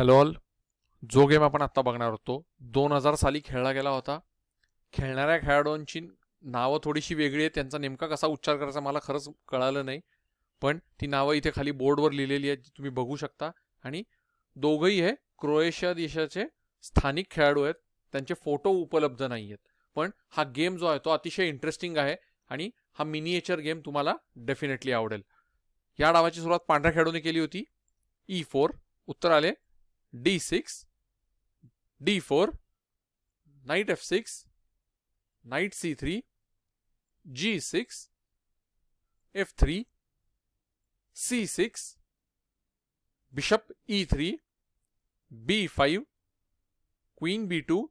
Hello all जो game आपण आत्ता बघणार होतो दोन हजार साली खेळला गेला होता खेळणाऱ्या खेळाडूंची नावं थोडीशी वेगळी आहेत त्यांचा नेमका कसा उच्चार करायचा मला खरंच कळालं नाही पण ती नावं इथे खाली बोर्डवर लिहिलेली आहेत तुम्ही बघू शकता आणि दोघंही हे क्रोएशिया देशाचे स्थानिक खेळाडू आहेत त्यांचे फोटो उपलब्ध नाही आहेत पण हा गेम जो आहे तो अतिशय इंटरेस्टिंग आहे आणि हा मिनिएचर गेम तुम्हाला डेफिनेटली आवडेल या डावाची सुरुवात पांढऱ्या खेळाडूने केली होती ई फोर उत्तर आले d6, d4, knight f6, knight c3, g6, f3, c6, bishop e3, b5, queen b2,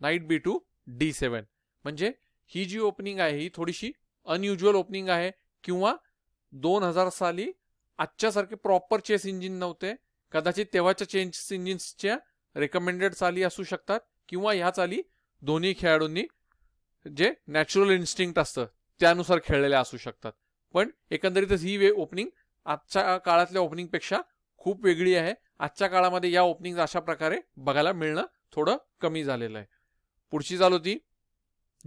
knight b2, d7. Two म्हणजे ही जी ओपनिंग आहे ही थोडीशी अनयुजुअल ओपनिंग आहे किंवा 2000 साली आजच्या सारखे प्रॉपर चेस इंजिन नव्हते कदाचित तेव्हाच्या चेंज इंजिन्सच्या रेकमेंडेड चाली असू शकतात किंवा ह्या चाली दोन्ही खेळाडूंनी जे नॅचरल इन्स्टिंक्ट असतं त्यानुसार खेळलेल्या असू शकतात पण एकंदरीतच ही वे ओपनिंग आजच्या काळातल्या ओपनिंगपेक्षा खूप वेगळी आहे आजच्या काळामध्ये या ओपनिंग अशा प्रकारे बघायला मिळणं थोडं कमी झालेलं आहे पुढची चाल होती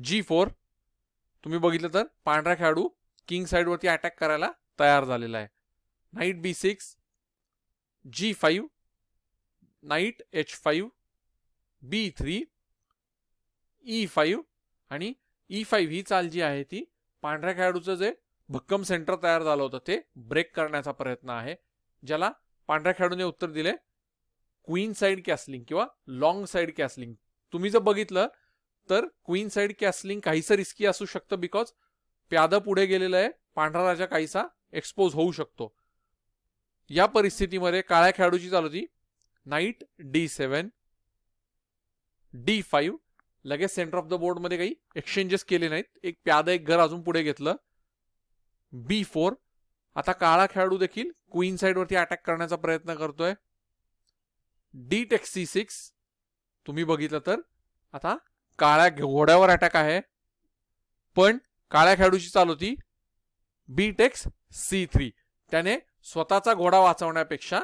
जी फोर तुम्ही बघितलं तर पांढरा खेळाडू किंग साईडवरती अटॅक करायला तयार झालेला आहे knight B six G five knight H five B three E five आणि ई e फाईव्ह ही चाल जी आहे ती पांढऱ्या खेळाडूचं जे भक्कम सेंटर तयार झालं होतं ते ब्रेक करण्याचा प्रयत्न आहे ज्याला पांढऱ्या खेळाडूने उत्तर दिले क्वीन साईड कॅसलिंग किंवा लॉंग साईड कॅसलिंग तुम्ही जर बघितलं तर क्वीन साईड कॅसलिंग काहीसं रिस्की असू शकतं बिकॉज प्याद पुढे गेलेलं आहे पांढरा राजा काहीसा एक्सपोज होऊ शकतो या परिस्थितीमध्ये काळ्या खेळाडूची चालू होती knight D seven D five लगेच सेंटर ऑफ द बोर्डमध्ये काही एक्सचेंजेस केले नाहीत एक प्यादा एक घर अजून पुढे घेतलं बी फोर आता काळा खेळाडू देखील क्वीन साईडवरती अटॅक करण्याचा प्रयत्न करतोय डी टेक्स सी सिक्स तुम्ही बघितलं तर आता काळ्या घोड्यावर अटॅक आहे पण काळ्या खेळाडूची चालू होती बी टेक्स सी थ्री त्याने स्वतःचा घोडा वाचवण्यापेक्षा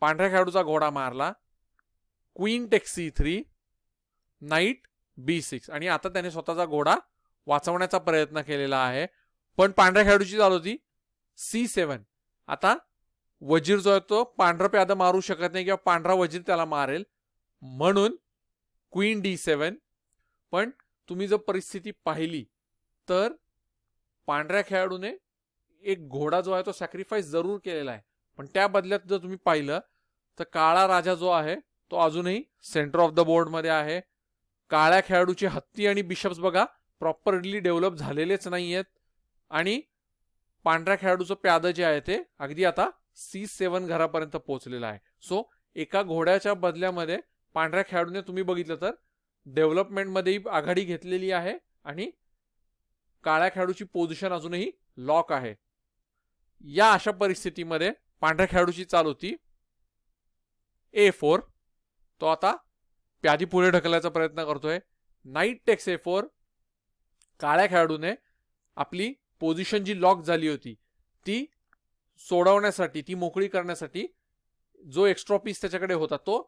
पांढऱ्या खेळाडूचा घोडा मारला queen take C three knight B six आणि आता त्याने स्वतःचा घोडा वाचवण्याचा प्रयत्न केलेला आहे पण पांढऱ्या खेळाडूची चालू होती सी सेवन आता वजीर जो आहे तो पांढरा प्यादा मारू शकत नाही किंवा पांढरा वजीर त्याला मारेल म्हणून क्वीन डी सेवन पण तुम्ही जर परिस्थिती पाहिली तर पांढऱ्या खेळाडूने एक घोडा जो आहे तो सॅक्रिफाईस जरूर केलेला आहे पण त्या बदल्यात जर तुम्ही पाहिलं तर काळा राजा जो आहे तो अजूनही सेंटर ऑफ द मध्ये आहे काळ्या खेळाडूची हत्ती आणि बिशप्स बघा प्रॉपरली डेव्हलप झालेलेच नाही आहेत आणि पांढऱ्या खेळाडूचं प्याद जे आहे ते अगदी आता सी सेवन घरापर्यंत पोहोचलेलं आहे सो एका घोड्याच्या बदल्यामध्ये पांढऱ्या खेळाडूने तुम्ही बघितलं तर डेव्हलपमेंटमध्येही आघाडी घेतलेली आहे आणि काळ्या खेळाडूची पोझिशन अजूनही लॉक आहे या अशा परिस्थितीमध्ये पांढऱ्या खेळाडूची चाल होती ए फोर तो आता प्यादी पुढे ढकलायचा प्रयत्न करतोय नाईट टेक्स ए फोर काळ्या खेळाडूने आपली पोझिशन जी लॉक झाली होती ती सोडवण्यासाठी ती मोकळी करण्यासाठी जो एक्स्ट्रा पीस त्याच्याकडे होता तो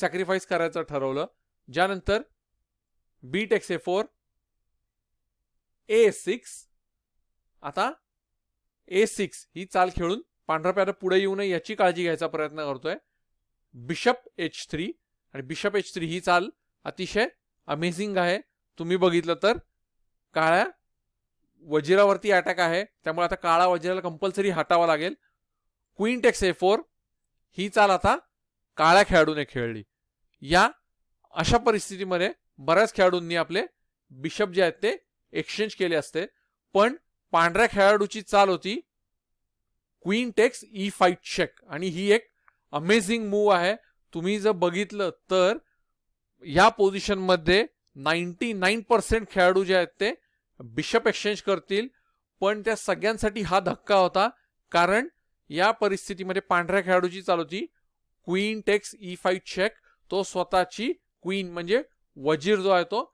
सॅक्रिफाईस करायचं ठरवलं ज्यानंतर B takes A four A six आता ए सिक्स ही चाल खेळून पांढरा प्यारा पुढे येऊ नये याची काळजी घ्यायचा प्रयत्न करतोय बिशप एच थ्री आणि बिशप एच थ्री ही चाल अतिशय अमेझिंग आहे तुम्ही बघितलं तर काळ्या वजिरावरती अटॅक आहे त्यामुळे आता काळा वजिराला कंपल्सरी हटावा लागेल क्वीन टेक्स ए फोर ही चाल आता काळ्या खेळाडूने खेळली या अशा परिस्थितीमध्ये बऱ्याच खेळाडूंनी आपले बिशप जे आहेत ते एक्सचेंज केले असते पण पांढऱ्या खेळाडूची चाल होती queen takes E five check आणि ही एक अमेझिंग मूव आहे तुम्ही जर बघितलं तर या पोझिशनमध्ये नाईन्टी नाईन पर्सेंट खेळाडू जे आहेत ते बिशप एक्सचेंज करतील पण त्या सगळ्यांसाठी हा धक्का होता कारण या परिस्थितीमध्ये पांढऱ्या खेळाडूची चाल होती queen takes E five check तो स्वतःची क्वीन म्हणजे वजीर जो आहे तो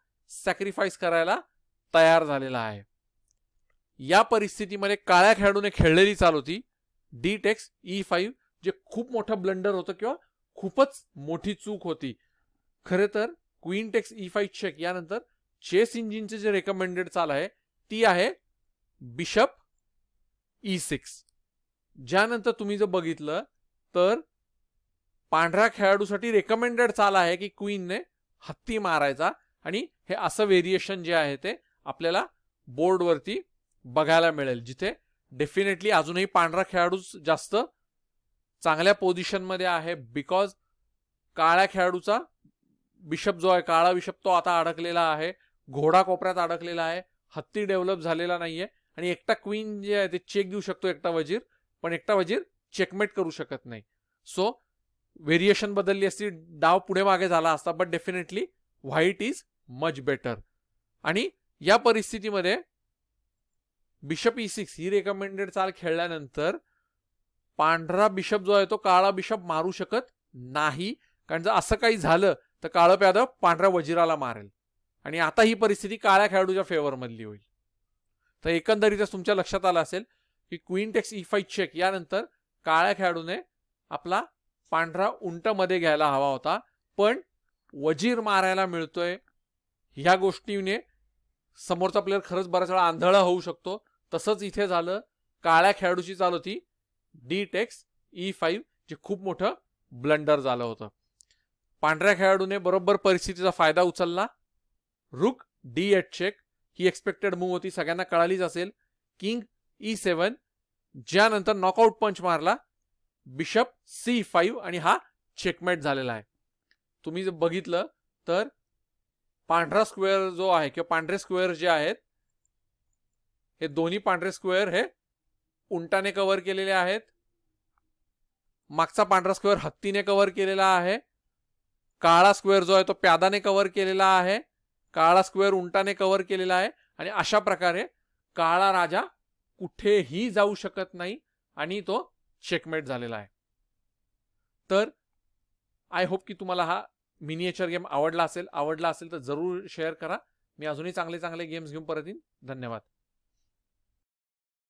सॅक्रिफाईस करायला तयार झालेला आहे या परिस्थितीमध्ये काळ्या खेळाडूने खेळलेली चाल होती डी टेक्स ई फाईव्ह जे खूप मोठं ब्लंडर होतं किंवा खूपच मोठी चूक होती खरे तर queen takes E five check यानंतर चेस इंजिनचे जे रेकमेंडेड चाल आहे ती आहे बिशप ई सिक्स ज्यानंतर तुम्ही जर बघितलं तर पांढऱ्या खेळाडूसाठी रेकमेंडेड चाल आहे की क्वीनने हत्ती मारायचा आणि हे असं व्हेरिएशन जे आहे ते आपल्याला बोर्डवरती बघायला मिळेल जिथे डेफिनेटली अजूनही पांढरा खेळाडूच जास्त चांगल्या पोझिशनमध्ये आहे बिकॉज काळ्या खेळाडूचा बिशप जो आहे काळा बिशप तो आता अडकलेला आहे घोडा कोपऱ्यात अडकलेला आहे हत्ती डेव्हलप झालेला नाहीये आणि एकटा क्वीन जे आहे ते चेक देऊ शकतो एकटा वजीर पण एकटा वजीर चेकमेट करू शकत नाही सो व्हेरिएशन बदलली असती डाव पुढे मागे झाला असता but definitely white is much better आणि या परिस्थितीमध्ये बिशप ई e सिक्स ही रेकमेंडेड चाल खेळल्यानंतर पांढरा बिशप जो आहे तो काळा बिशप मारू शकत नाही कारण जर असं काही झालं तर काळं प्यादं पांढऱ्या वजिराला मारेल आणि आता ही परिस्थिती काळ्या खेळाडूच्या फेवरमधली होईल तर एकंदरीतच तुमच्या लक्षात आलं असेल की क्वीन टेक्स ई चेक यानंतर काळ्या खेळाडूने आपला पांढरा उंटमध्ये घ्यायला हवा होता पण वजीर मारायला मिळतोय ह्या गोष्टीने समोरचा प्लेअर खरंच बऱ्याच वेळा आंधळा होऊ शकतो तसंच इथे झालं काळ्या खेळाडूची चाल होती डी टेक्स ई फाईव्ह जे खूप मोठं ब्लंडर झालं होतं पांढऱ्या खेळाडूने बरोबर परिस्थितीचा फायदा उचलला रुक डी एट चेक ही एक्सपेक्टेड मूव्ह होती सगळ्यांना कळालीच असेल किंग ई सेवन ज्यानंतर नॉकआउट पंच मारला बिशप सी फाईव्ह आणि हा चेकमेट झालेला आहे तुम्ही जर बघितलं तर पांढरा स्क्वेअर जो आहे किंवा पांढरे स्क्वेअर जे आहेत हे दोन्ही पांढरे स्क्वेअर हे उंटाने कव्हर केलेले आहेत मागचा पांढरा स्क्वेअर हत्तीने कव्हर केलेला आहे काळा स्क्वेअर जो आहे तो प्यादाने कव्हर केलेला आहे काळा स्क्वेअर उंटाने कव्हर केलेला आहे आणि अशा प्रकारे काळा राजा कुठेही जाऊ शकत नाही आणि तो चेकमेट झालेला आहे तर आय होप की तुम्हाला हा मिनिएचर गेम आवडला असेल आवडला असेल तर जरूर शेअर करा मी अजूनही चांगले चांगले गेम्स घेऊन परत येईन धन्यवाद